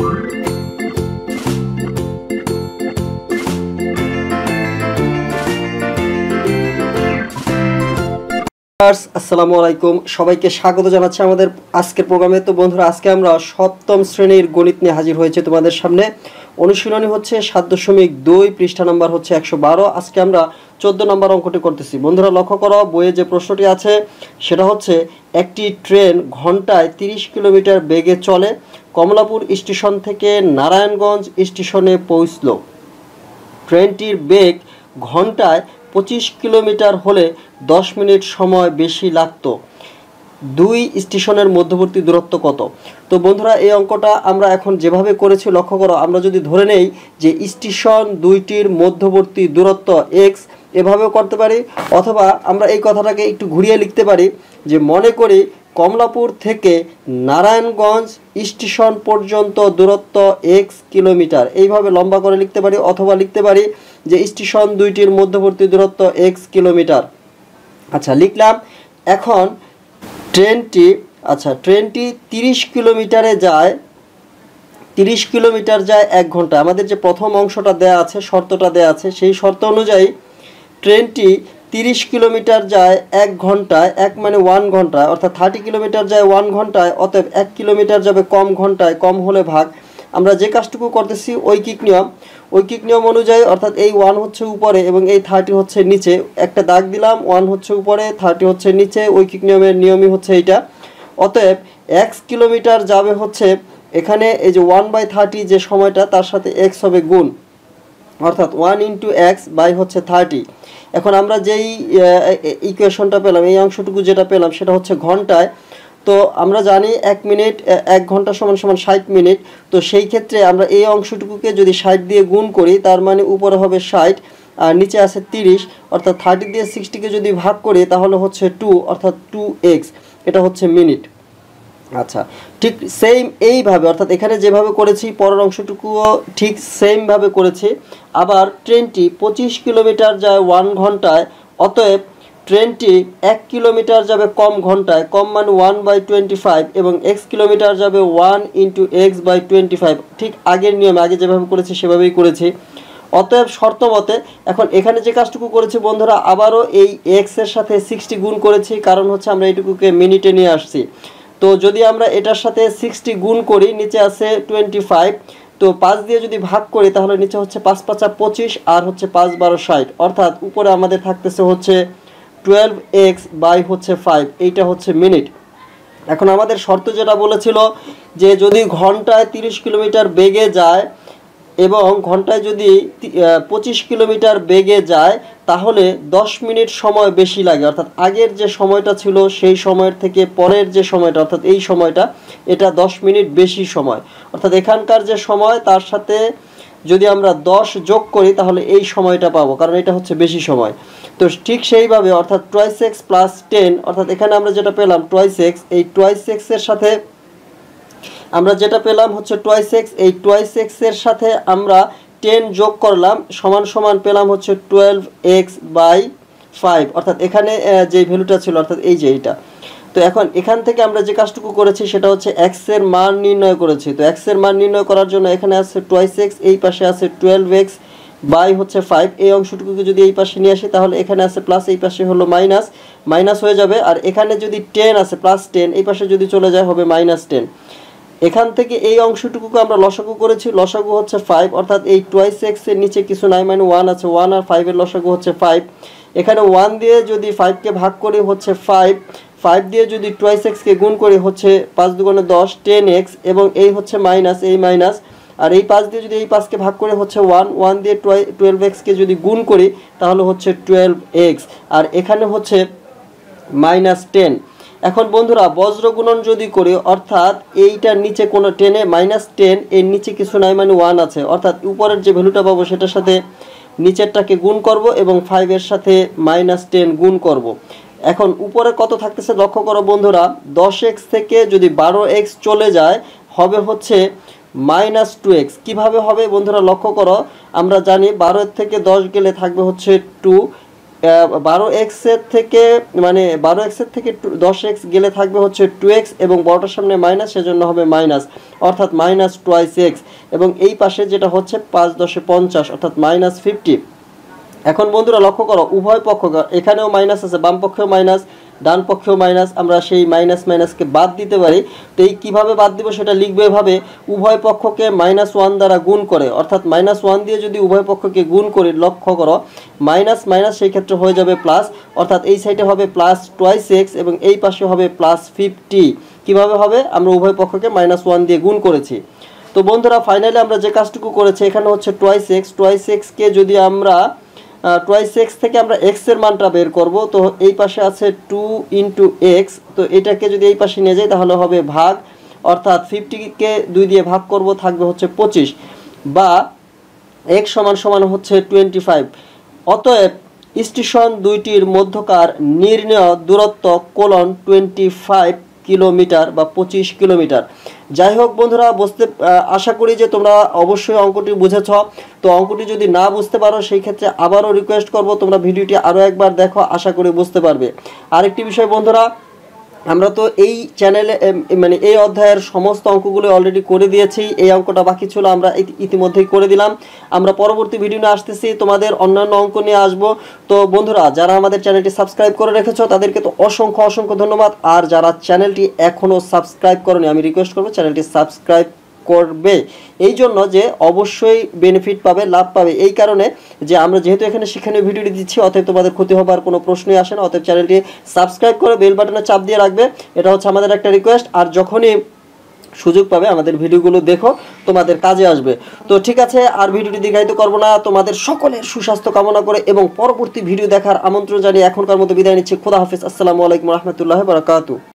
আসসালামু আলাইকুম সবাইকে স্বাগত জানাচ্ছি আমাদের আজকের প্রোগ্রামে তো বন্ধুরা আজকে আমরা সপ্তম শ্রেণীর গণিত নিয়ে হাজির হয়েছে তোমাদের সামনে অনুশীলনী হচ্ছে সাত দশমিক দুই পৃষ্ঠা নাম্বার হচ্ছে একশো বারো আজকে আমরা চোদ্দ নম্বর অঙ্কটি করতেছি বন্ধুরা লক্ষ্য করো বইয়ে যে প্রশ্নটি আছে সেটা হচ্ছে একটি ট্রেন ঘন্টায় তিরিশ কিলোমিটার বেগে চলে কমলাপুর স্টেশন থেকে নারায়ণগঞ্জ স্টেশনে পৌঁছল ট্রেনটির বেগ ঘন্টায় পঁচিশ কিলোমিটার হলে দশ মিনিট সময় বেশি লাগতো দুই স্টেশনের মধ্যবর্তী দূরত্ব কত তো বন্ধুরা এই অঙ্কটা আমরা এখন যেভাবে করেছি লক্ষ্য করো আমরা যদি ধরে নেই যে স্টেশন দুইটির মধ্যবর্তী দূরত্ব এক্স এভাবেও করতে পারি অথবা আমরা এই কথাটাকে একটু ঘুরিয়ে লিখতে পারি যে মনে করি কমলাপুর থেকে নারায়ণগঞ্জ স্টেশন পর্যন্ত দূরত্ব এক্স কিলোমিটার এইভাবে লম্বা করে লিখতে পারি অথবা লিখতে পারি যে স্টেশন দুইটির মধ্যবর্তী দূরত্ব এক্স কিলোমিটার আচ্ছা লিখলাম এখন ট্রেনটি আচ্ছা ট্রেনটি তিরিশ কিলোমিটারে যায় তিরিশ কিলোমিটার যায় এক ঘন্টা আমাদের যে প্রথম অংশটা দেয়া আছে শর্তটা দেয়া আছে সেই শর্ত অনুযায়ী ট্রেনটি তিরিশ কিলোমিটার যায় এক ঘন্টায় এক মানে ওয়ান ঘন্টায় অর্থাৎ থার্টি কিলোমিটার যায় ওয়ান ঘন্টায় অতএব এক কিলোমিটার যাবে কম ঘন্টায় কম হলে ভাগ আমরা যে কাজটুকু করতেছি ঐকিক নিয়ম ঐকিক নিয়ম অনুযায়ী অর্থাৎ এই ওয়ান হচ্ছে উপরে এবং এই থার্টি হচ্ছে নিচে একটা দাগ দিলাম ওয়ান হচ্ছে উপরে থার্টি হচ্ছে নিচে ঐকিক নিয়মের নিয়মই হচ্ছে এইটা অতএব এক্স কিলোমিটার যাবে হচ্ছে এখানে এই যে ওয়ান বাই থার্টি যে সময়টা তার সাথে এক্স হবে গুণ অর্থাৎ ওয়ান ইন্টু এক্স বাই হচ্ছে থার্টি এখন আমরা যেই ইকুয়েশনটা পেলাম এই অংশটুকু যেটা পেলাম সেটা হচ্ছে ঘন্টায় তো আমরা জানি এক মিনিট এক ঘন্টা সমান সমান ষাট মিনিট তো সেই ক্ষেত্রে আমরা এই অংশটুকুকে যদি ষাট দিয়ে গুণ করি তার মানে উপরে হবে ষাট আর নিচে আছে তিরিশ অর্থাৎ থার্টি দিয়ে সিক্সটিকে যদি ভাগ করি তাহলে হচ্ছে টু অর্থাৎ টু এক্স এটা হচ্ছে মিনিট আচ্ছা ঠিক সেম এইভাবে অর্থাৎ এখানে যেভাবে করেছি পরের অংশটুকুও ঠিক সেমভাবে করেছি আবার ট্রেনটি পঁচিশ কিলোমিটার যায় ওয়ান ঘন্টায় অতএব ট্রেনটি এক কিলোমিটার যাবে কম ঘন্টায় কম মান ওয়ান বাই টোয়েন্টি ফাইভ এবং এক্স কিলোমিটার যাবে one into X by twenty five ঠিক আগের নিয়মে আগে যেভাবে করেছি সেভাবেই করেছি অতএব শর্ত মতে এখন এখানে যে কাজটুকু করেছি বন্ধুরা আবারও এই এক্সের সাথে সিক্সটি গুণ করেছি কারণ হচ্ছে আমরা এইটুকুকে মিনিটে নিয়ে আসছি তো যদি আমরা এটার সাথে সিক্সটি গুণ করি নিচে আছে টোয়েন্টি ফাইভ তো পাঁচ দিয়ে যদি ভাগ করি তাহলে নিচে হচ্ছে পাঁচ পাঁচা পঁচিশ আর হচ্ছে পাঁচ বারো ষাট অর্থাৎ উপরে আমাদের থাকতেছে হচ্ছে টুয়েলভ এক্স বাই হচ্ছে ফাইভ এইটা হচ্ছে মিনিট এখন আমাদের শর্ত যেটা বলেছিল যে যদি ঘন্টায় তিরিশ কিলোমিটার বেগে যায় এবং ঘন্টায় যদি পঁচিশ কিলোমিটার বেগে যায় তাহলে দশ মিনিট সময় বেশি লাগে অর্থাৎ আগের যে সময়টা ছিল সেই সময়ের থেকে পরের যে সময়টা অর্থাৎ এই সময়টা এটা দশ মিনিট বেশি সময় অর্থাৎ এখানকার যে সময় তার সাথে যদি আমরা দশ যোগ করি তাহলে এই সময়টা পাবো কারণ এটা হচ্ছে বেশি সময় তো ঠিক সেইভাবে অর্থাৎ টোয়াইস এক্স প্লাস টেন অর্থাৎ এখানে আমরা যেটা পেলাম টোয়াইস এক্স এই টোয়াইস এক্সের সাথে আমরা যেটা পেলাম হচ্ছে টোয়াইস এক্স এই টোয়াইস এক্সের সাথে আমরা টেন যোগ করলাম সমান সমান পেলাম হচ্ছে টুয়েলভ এক্স বাই ফাইভ অর্থাৎ এখানে যে ভ্যালুটা ছিল অর্থাৎ এই যে এইটা তো এখন এখান থেকে আমরা যে কাজটুকু করেছি সেটা হচ্ছে এক্সের মান নির্ণয় করেছি তো এক্সের মান নির্ণয় করার জন্য এখানে আছে টোয়াইস এক্স এই পাশে আছে টুয়েলভ এক্স বাই হচ্ছে ফাইভ এই অংশটুকুকে যদি এই পাশে নিয়ে আসি তাহলে এখানে আছে প্লাস এই পাশে হলো মাইনাস মাইনাস হয়ে যাবে আর এখানে যদি টেন আছে প্লাস টেন এই পাশে যদি চলে যায় হবে মাইনাস টেন এখান থেকে এই অংশটুকুকে আমরা লসাগু করেছি লসাগু হচ্ছে ফাইভ অর্থাৎ এই টোয়াইস এক্সের নিচে কিছু নাই মানে ওয়ান আছে ওয়ান আর ফাইভের লসাগু হচ্ছে ফাইভ এখানে ওয়ান দিয়ে যদি ফাইভকে ভাগ করে হচ্ছে ফাইভ ফাইভ দিয়ে যদি টুয়াইস এক্সকে গুণ করি হচ্ছে পাঁচ দুগুণে দশ টেন এক্স এবং এই হচ্ছে মাইনাস এই মাইনাস আর এই পাঁচ দিয়ে যদি এই পাঁচকে ভাগ করে হচ্ছে ওয়ান ওয়ান দিয়ে টুয়াই টুয়েলভ এক্সকে যদি গুণ করি তাহলে হচ্ছে টুয়েলভ এক্স আর এখানে হচ্ছে মাইনাস টেন এখন বন্ধুরা বজ্র গুণন যদি করি অর্থাৎ এইটার নিচে কোনো টেনে মাইনাস টেন এর নিচে কিছু নাই মানে ওয়ান আছে অর্থাৎ উপরের যে ভ্যালুটা পাবো সেটার সাথে নিচেরটাকে গুণ করব এবং ফাইভের সাথে মাইনাস টেন গুণ করব এখন উপরে কত থাকতেছে লক্ষ্য করো বন্ধুরা দশ এক্স থেকে যদি বারো এক্স চলে যায় হবে হচ্ছে মাইনাস টু এক্স কীভাবে হবে বন্ধুরা লক্ষ্য করো আমরা জানি বারো থেকে দশ গেলে থাকবে হচ্ছে টু বারো এক্সের থেকে মানে বারো এক্সের থেকে টু দশ এক্স গেলে থাকবে হচ্ছে টু এক্স এবং বড়টার সামনে মাইনাস সেজন্য হবে মাইনাস অর্থাৎ মাইনাস টুয়াইস এক্স এবং এই পাশে যেটা হচ্ছে পাঁচ দশে পঞ্চাশ অর্থাৎ মাইনাস ফিফটি এখন বন্ধুরা লক্ষ্য করো উভয় পক্ষ এখানেও মাইনাস আছে বাম পক্ষেও মাইনাস ডান পক্ষেও মাইনাস আমরা সেই মাইনাস মাইনাসকে বাদ দিতে পারি তো এই কীভাবে বাদ দিব সেটা লিখবে এভাবে উভয় পক্ষকে মাইনাস ওয়ান দ্বারা গুণ করে অর্থাৎ মাইনাস ওয়ান দিয়ে যদি উভয় পক্ষকে গুণ করি লক্ষ্য করো মাইনাস মাইনাস সেই ক্ষেত্রে হয়ে যাবে প্লাস অর্থাৎ এই সাইডে হবে প্লাস টোয়াইস এক্স এবং এই পাশে হবে প্লাস ফিফটি কীভাবে হবে আমরা উভয় পক্ষকে মাইনাস ওয়ান দিয়ে গুণ করেছি তো বন্ধুরা ফাইনালি আমরা যে কাজটুকু করেছি এখানে হচ্ছে টোয়াইস এক্স টোয়াইস এক্সকে যদি আমরা টোয়াইস এক্স থেকে আমরা এক্সের মানটা বের করব তো এই পাশে আছে টু ইন্টু এক্স তো এটাকে যদি এই পাশে নিয়ে যাই তাহলে হবে ভাগ অর্থাৎ ফিফটিকে দুই দিয়ে ভাগ করব থাকবে হচ্ছে পঁচিশ বা এক্স সমান সমান হচ্ছে টোয়েন্টি ফাইভ অতএব স্টেশন দুইটির মধ্যকার নির্ণয় দূরত্ব কোলন টোয়েন্টি ফাইভ কিলোমিটার বা পঁচিশ কিলোমিটার যাই হোক বন্ধুরা বুঝতে আশা করি যে তোমরা অবশ্যই অঙ্কটি বুঝেছ তো অঙ্কটি যদি না বুঝতে পারো সেই ক্ষেত্রে আবারও রিকোয়েস্ট করব তোমরা ভিডিওটি আরও একবার দেখো আশা করি বুঝতে পারবে আরেকটি বিষয় বন্ধুরা আমরা তো এই চ্যানেলে মানে এই অধ্যায়ের সমস্ত অঙ্কগুলো অলরেডি করে দিয়েছি এই অঙ্কটা বাকি ছিল আমরা ইতিমধ্যেই করে দিলাম আমরা পরবর্তী ভিডিও নিয়ে আসতেছি তোমাদের অন্যান্য অঙ্ক নিয়ে আসবো তো বন্ধুরা যারা আমাদের চ্যানেলটি সাবস্ক্রাইব করে রেখেছো তাদেরকে তো অসংখ্য অসংখ্য ধন্যবাদ আর যারা চ্যানেলটি এখনও সাবস্ক্রাইব করেনি আমি রিকোয়েস্ট করবো চ্যানেলটি সাবস্ক্রাইব করবে এই জন্য যে অবশ্যই বেনিফিট পাবে লাভ পাবে এই কারণে যে আমরা যেহেতু এখানে শিক্ষণীয় ভিডিওটি দিচ্ছি অতএব তোমাদের ক্ষতি হবার কোনো প্রশ্নই আসে না অতএব চ্যানেলটি সাবস্ক্রাইব করে বেল বাটনে চাপ দিয়ে রাখবে এটা হচ্ছে আমাদের একটা রিকোয়েস্ট আর যখনই সুযোগ পাবে আমাদের ভিডিওগুলো দেখো তোমাদের কাজে আসবে তো ঠিক আছে আর ভিডিওটি দীর্ঘায়িত করবো না তোমাদের সকলের সুস্বাস্থ্য কামনা করে এবং পরবর্তী ভিডিও দেখার আমন্ত্রণ জানিয়ে এখনকার মতো বিদায় নিচ্ছে খোদা হাফিজ আসসালামু আলাইকুম রহমতুল্লাহ বারাকাতু